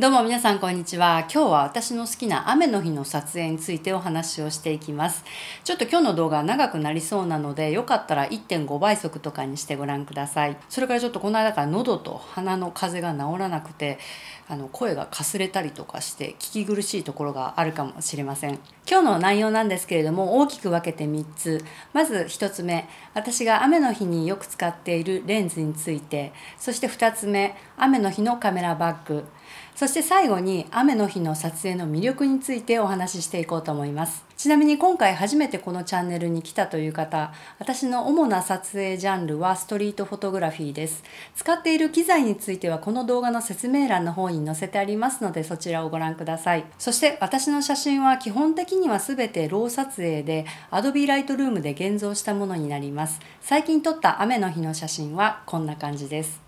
どうも皆さんこんにちは。今日は私の好きな雨の日の撮影についてお話をしていきます。ちょっと今日の動画長くなりそうなので、よかったら1.5倍速とかにしてご覧ください。それからちょっとこの間から喉と鼻の風邪が治らなくて、あの声がかすれたりとかして聞き苦しいところがあるかもしれません。今日の内容なんですけれども大きく分けて3つまず1つ目私が雨の日によく使っているレンズについてそして2つ目雨の日のカメラバッグそして最後に雨の日の撮影の魅力についてお話ししていこうと思います。ちなみに今回初めてこのチャンネルに来たという方、私の主な撮影ジャンルはストリートフォトグラフィーです。使っている機材についてはこの動画の説明欄の方に載せてありますのでそちらをご覧ください。そして私の写真は基本的には全てロー撮影で Adobe Lightroom で現像したものになります。最近撮った雨の日の写真はこんな感じです。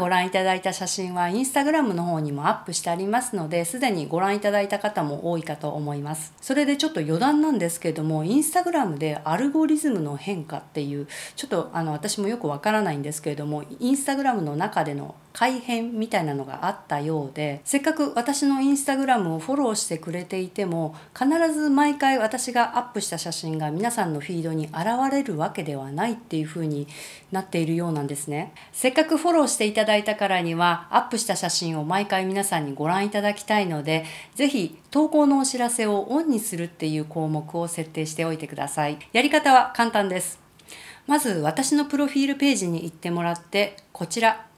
ご覧いただいた写真はインスタグラムの方にもアップしてありますので、すでにご覧いただいた方も多いかと思います。それでちょっと余談なんですけれども、インスタグラムでアルゴリズムの変化っていう、ちょっとあの私もよくわからないんですけれども、インスタグラムの中での改変みたいなのがあったようでせっかく私のインスタグラムをフォローしてくれていても必ず毎回私がアップした写真が皆さんのフィードに現れるわけではないっていう風になっているようなんですねせっかくフォローしていただいたからにはアップした写真を毎回皆さんにご覧いただきたいので是非投稿のお知らせをオンにするっていう項目を設定しておいてくださいやり方は簡単ですまず私のプロフィールページに行ってもらってこちら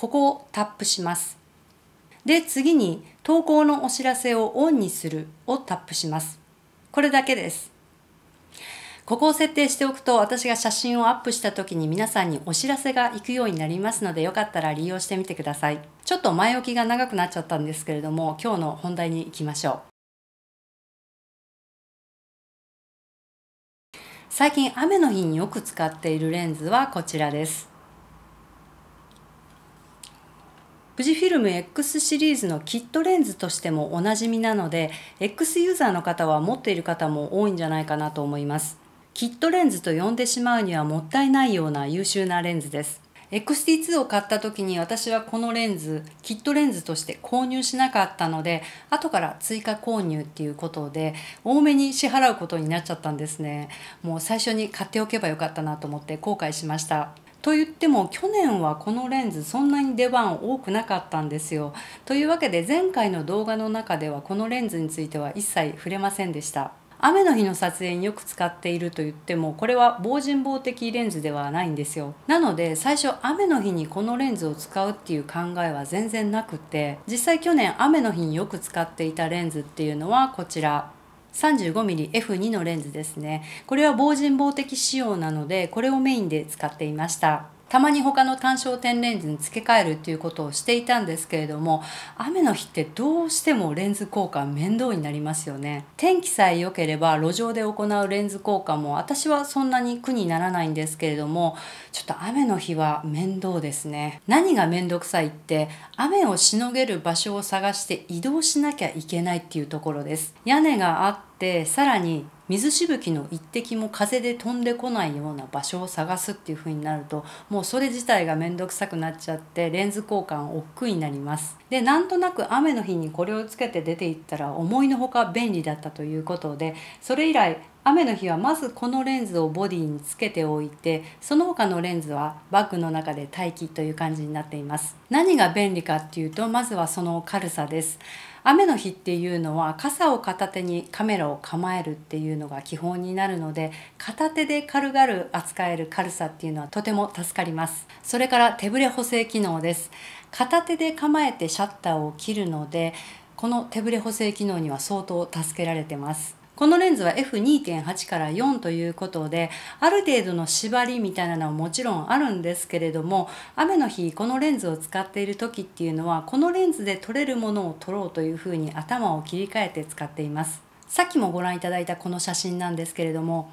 ここをタップします。で、次に投稿のお知らせをオンにするをタップします。これだけです。ここを設定しておくと私が写真をアップした時に皆さんにお知らせが行くようになりますのでよかったら利用してみてください。ちょっと前置きが長くなっちゃったんですけれども今日の本題に行きましょう。最近雨の日によく使っているレンズはこちらです。富士フィルム X シリーズのキットレンズとしてもおなじみなので X ユーザーの方は持っている方も多いんじゃないかなと思いますキットレンズと呼んでしまうにはもったいないような優秀なレンズです XT2 を買った時に私はこのレンズキットレンズとして購入しなかったので後から追加購入っていうことで多めに支払うことになっちゃったんですねもう最初に買っておけばよかったなと思って後悔しましたと言っても去年はこのレンズそんなに出番多くなかったんですよ。というわけで前回の動画の中ではこのレンズについては一切触れませんでした。雨の日の撮影によく使っていると言ってもこれは防塵防滴レンズではないんですよなので最初雨の日にこのレンズを使うっていう考えは全然なくて実際去年雨の日によく使っていたレンズっていうのはこちら 35mmF2 のレンズですねこれは防塵防滴仕様なのでこれをメインで使っていましたたまに他の単焦点レンズに付け替えるっていうことをしていたんですけれども雨の日ってどうしてもレンズ交換面倒になりますよね天気さえ良ければ路上で行うレンズ交換も私はそんなに苦にならないんですけれどもちょっと雨の日は面倒ですね何が面倒くさいって雨をしのげる場所を探して移動しなきゃいけないっていうところです屋根があってさらに水しぶきの一滴も風で飛んでこないような場所を探すっていう風になるともうそれ自体が面倒くさくなっちゃってレンズ交換億劫になります。でなんとなく雨の日にこれをつけて出ていったら思いのほか便利だったということでそれ以来雨の日はまずこのレンズをボディにつけておいてその他のレンズはバッグの中で待機という感じになっています何が便利かっていうとまずはその軽さです雨の日っていうのは傘を片手にカメラを構えるっていうのが基本になるので片手で軽々扱える軽さっていうのはとても助かりますそれから手ぶれ補正機能です片手で構えてシャッターを切るのでこの手ぶれ補正機能には相当助けられてますこのレンズは F2.8 から4ということである程度の縛りみたいなのはもちろんあるんですけれども雨の日このレンズを使っている時っていうのはこのレンズで撮れるものを撮ろうというふうに頭を切り替えて使っています。さっきもご覧いただいたこの写真なんですけれども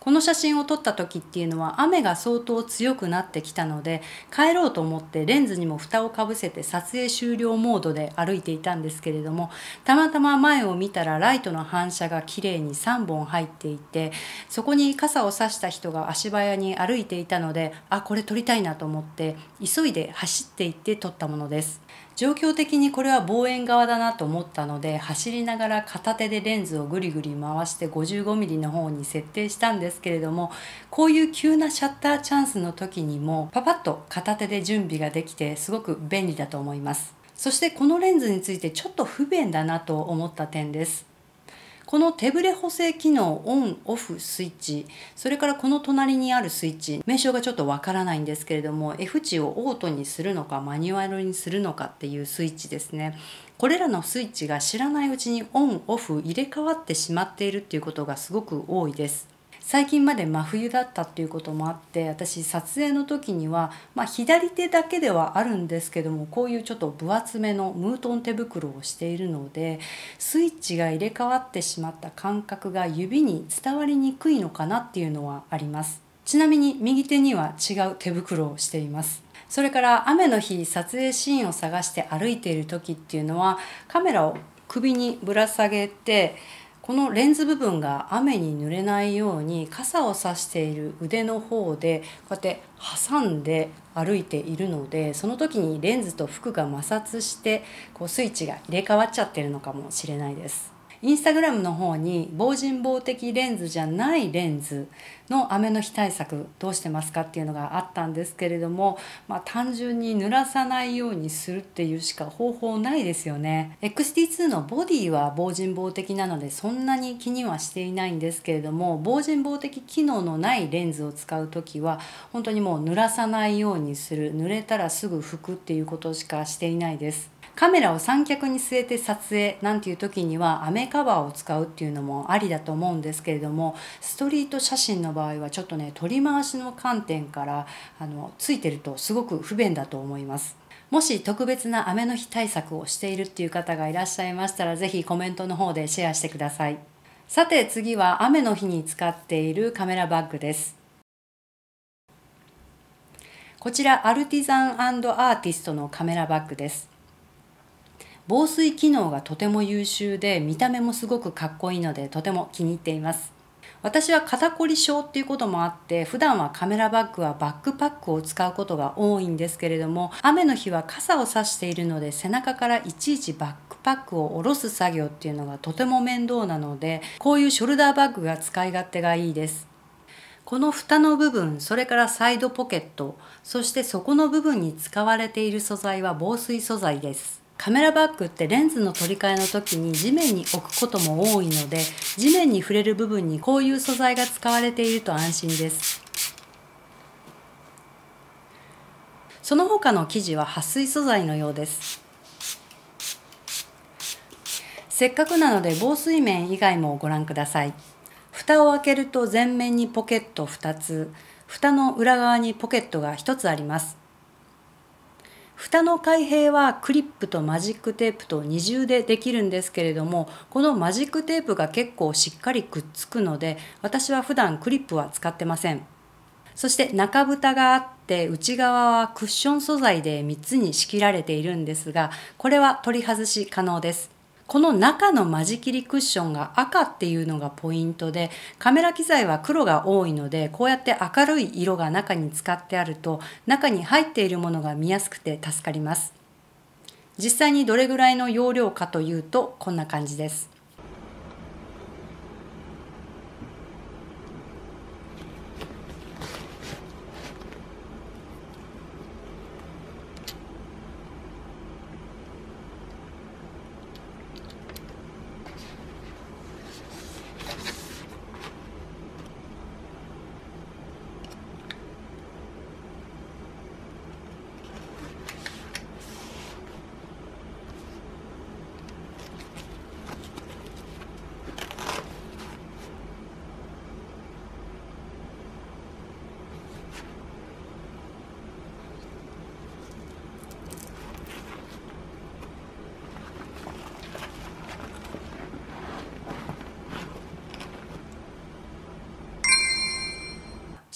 この写真を撮った時っていうのは雨が相当強くなってきたので帰ろうと思ってレンズにも蓋をかぶせて撮影終了モードで歩いていたんですけれどもたまたま前を見たらライトの反射がきれいに3本入っていてそこに傘を差した人が足早に歩いていたのであこれ撮りたいなと思って急いで走って行って撮ったものです。状況的にこれは望遠側だなと思ったので走りながら片手でレンズをぐりぐり回して 55mm の方に設定したんですけれどもこういう急なシャッターチャンスの時にもパパッと片手で準備ができてすごく便利だと思います。そしてこのレンズについてちょっと不便だなと思った点です。この手ブレ補正機能オンオフスイッチそれからこの隣にあるスイッチ名称がちょっとわからないんですけれども F 値をオートにするのかマニュアルにするのかっていうスイッチですねこれらのスイッチが知らないうちにオンオフ入れ替わってしまっているっていうことがすごく多いです。最近まで真冬だったっていうこともあって私撮影の時には、まあ、左手だけではあるんですけどもこういうちょっと分厚めのムートン手袋をしているのでスイッチが入れ替わってしまった感覚が指に伝わりにくいのかなっていうのはあります。ちなみに右手には違う手袋をしています。それから雨の日撮影シーンを探して歩いている時っていうのはカメラを首にぶら下げてこのレンズ部分が雨に濡れないように傘をさしている腕の方でこうやって挟んで歩いているのでその時にレンズと服が摩擦してこうスイッチが入れ替わっちゃってるのかもしれないです。インスタグラムの方に防塵防滴レンズじゃないレンズの雨の日対策どうしてますかっていうのがあったんですけれども、まあ、単純に濡らさないようにするっていうしか方法ないですよね。XT2 のボディは防塵防滴なのでそんなに気にはしていないんですけれども防塵防滴機能のないレンズを使う時は本当にもう濡らさないようにする濡れたらすぐ拭くっていうことしかしていないです。カメラを三脚に据えて撮影なんていう時には雨カバーを使うっていうのもありだと思うんですけれどもストリート写真の場合はちょっとね取り回しの観点からあのついてるとすごく不便だと思います。もし特別な雨の日対策をしているっていう方がいらっしゃいましたら是非コメントの方でシェアしてください。さて次は雨の日に使っているカメラバッグです。こちらアルティザンアーティストのカメラバッグです。防水機能がとても優秀で見た目もすごくかっこいいのでとても気に入っています私は肩こり症っていうこともあって普段はカメラバッグはバックパックを使うことが多いんですけれども雨の日は傘を差しているので背中からいちいちバックパックを下ろす作業っていうのがとても面倒なのでこういうショルダーバッグが使い勝手がいいですこの蓋の部分それからサイドポケットそして底の部分に使われている素材は防水素材ですカメラバッグってレンズの取り替えの時に地面に置くことも多いので地面に触れる部分にこういう素材が使われていると安心ですその他の生地は撥水素材のようですせっかくなので防水面以外もご覧ください蓋を開けると前面にポケット2つ蓋の裏側にポケットが1つあります蓋の開閉はクリップとマジックテープと二重でできるんですけれどもこのマジックテープが結構しっかりくっつくので私は普段クリップは使ってませんそして中蓋があって内側はクッション素材で3つに仕切られているんですがこれは取り外し可能ですこの中の間仕切りクッションが赤っていうのがポイントでカメラ機材は黒が多いのでこうやって明るい色が中に使ってあると中に入っているものが見やすくて助かります実際にどれぐらいの容量かというとこんな感じです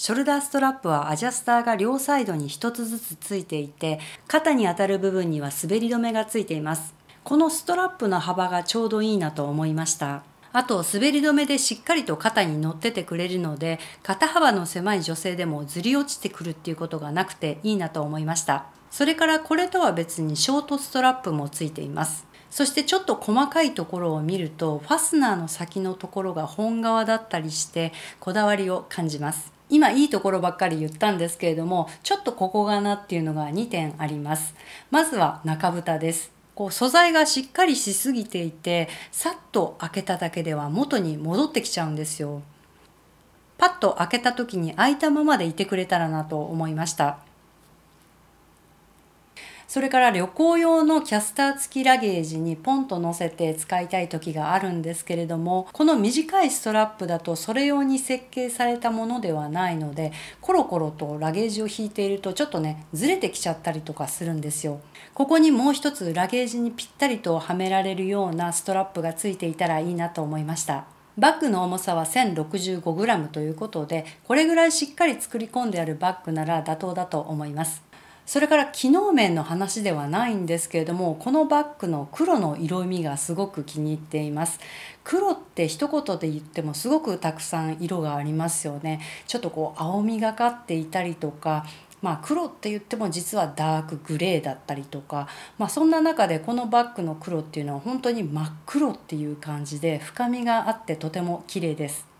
ショルダーストラップはアジャスターが両サイドに1つずつついていて肩に当たる部分には滑り止めがついていますこのストラップの幅がちょうどいいなと思いましたあと滑り止めでしっかりと肩に乗っててくれるので肩幅の狭い女性でもずり落ちてくるっていうことがなくていいなと思いましたそれからこれとは別にショートストラップもついていますそしてちょっと細かいところを見るとファスナーの先のところが本革だったりしてこだわりを感じます今いいところばっかり言ったんですけれどもちょっとここがなっていうのが2点ありますまずは中蓋ですこう素材がしっかりしすぎていてさっと開けただけでは元に戻ってきちゃうんですよパッと開けた時に開いたままでいてくれたらなと思いましたそれから旅行用のキャスター付きラゲージにポンと乗せて使いたい時があるんですけれどもこの短いストラップだとそれ用に設計されたものではないのでコロコロとラゲージを引いているとちょっとねずれてきちゃったりとかするんですよ。ここにもう一つラゲージにぴったりとはめられるようなストラップが付いていたらいいなと思いました。バッグの重さは 1065g ということでこれぐらいしっかり作り込んであるバッグなら妥当だと思います。それから機能面の話ではないんですけれどもこのバッグの黒の色味がすごく気に入っています黒って一言で言ってもすごくたくさん色がありますよねちょっとこう青みがかっていたりとかまあ、黒って言っても実はダークグレーだったりとか、まあ、そんな中でこのバッグの黒っていうのは本当に真っ黒っていう感じで深みがあってとても綺麗です。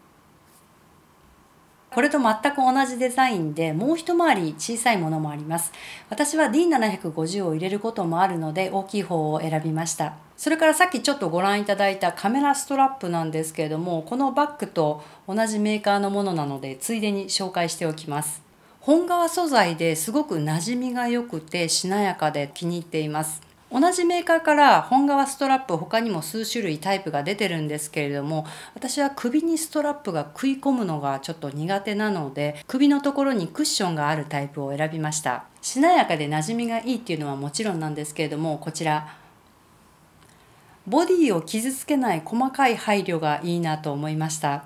これと全く同じデザインでもう一回り小さいものもあります私は D750 を入れることもあるので大きい方を選びましたそれからさっきちょっとご覧いただいたカメラストラップなんですけれどもこのバッグと同じメーカーのものなのでついでに紹介しておきます本革素材ですごく馴染みが良くてしなやかで気に入っています同じメーカーから本革ストラップ他にも数種類タイプが出てるんですけれども私は首にストラップが食い込むのがちょっと苦手なので首のところにクッションがあるタイプを選びましたしなやかで馴染みがいいっていうのはもちろんなんですけれどもこちらボディを傷つけない細かい配慮がいいなと思いました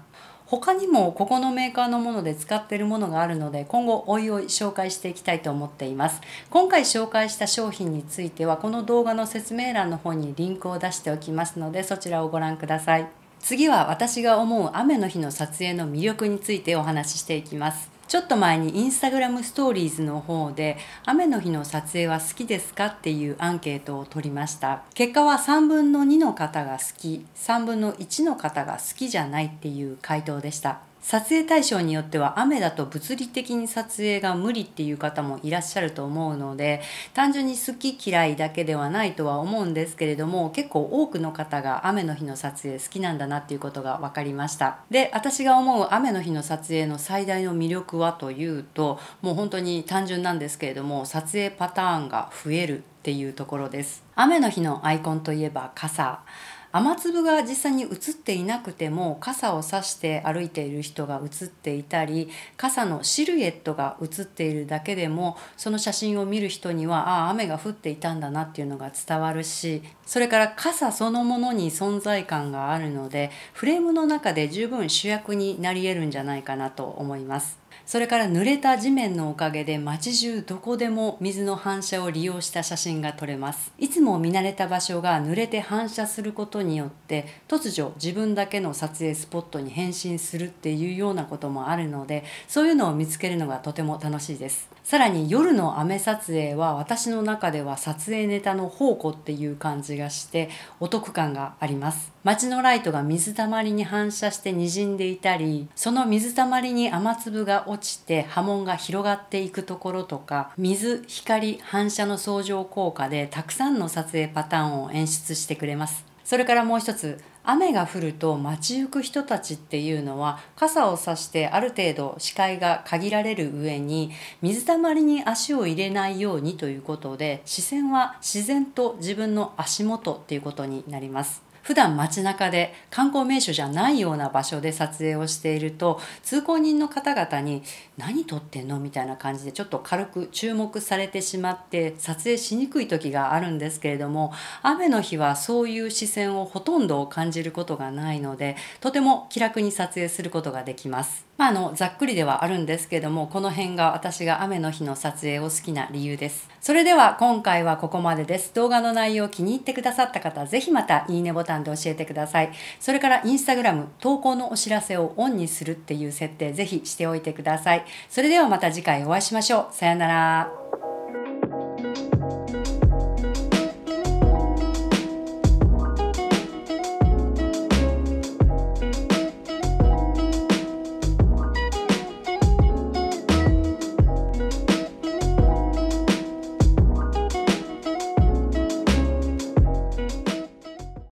他にもここのメーカーのもので使っているものがあるので今後おいおい紹介していきたいと思っています今回紹介した商品についてはこの動画の説明欄の方にリンクを出しておきますのでそちらをご覧ください次は私が思う雨の日の撮影の魅力についてお話ししていきますちょっと前にインスタグラムストーリーズの方で雨の日の撮影は好きですかっていうアンケートを取りました結果は3分の2の方が好き3分の1の方が好きじゃないっていう回答でした撮影対象によっては雨だと物理的に撮影が無理っていう方もいらっしゃると思うので単純に好き嫌いだけではないとは思うんですけれども結構多くの方が雨の日の撮影好きなんだなっていうことが分かりましたで私が思う雨の日の撮影の最大の魅力はというともう本当に単純なんですけれども撮影パターンが増えるっていうところです雨の日のアイコンといえば傘雨粒が実際に映っていなくても傘を差して歩いている人が映っていたり傘のシルエットが映っているだけでもその写真を見る人にはああ雨が降っていたんだなっていうのが伝わるしそれから傘そのものに存在感があるのでフレームの中で十分主役になり得るんじゃないかなと思います。それから濡れた地面のおかげで街中どこでも水の反射を利用した写真が撮れますいつも見慣れた場所が濡れて反射することによって突如自分だけの撮影スポットに変身するっていうようなこともあるのでそういうのを見つけるのがとても楽しいですさらに夜の雨撮影は私の中では撮影ネタの宝庫っていう感じがしてお得感があります街のライトが水たまりに反射して滲んでいたりその水たまりに雨粒が落ちて波紋が広がっていくところとか水光反射の相乗効果でたくさんの撮影パターンを演出してくれますそれからもう一つ雨が降ると街行く人たちっていうのは傘を差してある程度視界が限られる上に水たまりに足を入れないようにということで視線は自然と自分の足元っていうことになります。普段街中で観光名所じゃないような場所で撮影をしていると通行人の方々に「何撮ってんの?」みたいな感じでちょっと軽く注目されてしまって撮影しにくい時があるんですけれども雨の日はそういう視線をほとんど感じることがないのでとても気楽に撮影することができます。まあ、あのざっくりではあるんですけどもこの辺が私が雨の日の撮影を好きな理由です。それでは今回はここまでです。動画の内容を気に入ってくださった方、ぜひまたいいねボタン欄で教えてください。それからインスタグラム投稿のお知らせをオンにするっていう設定ぜひしておいてください。それではまた次回お会いしましょう。さようなら。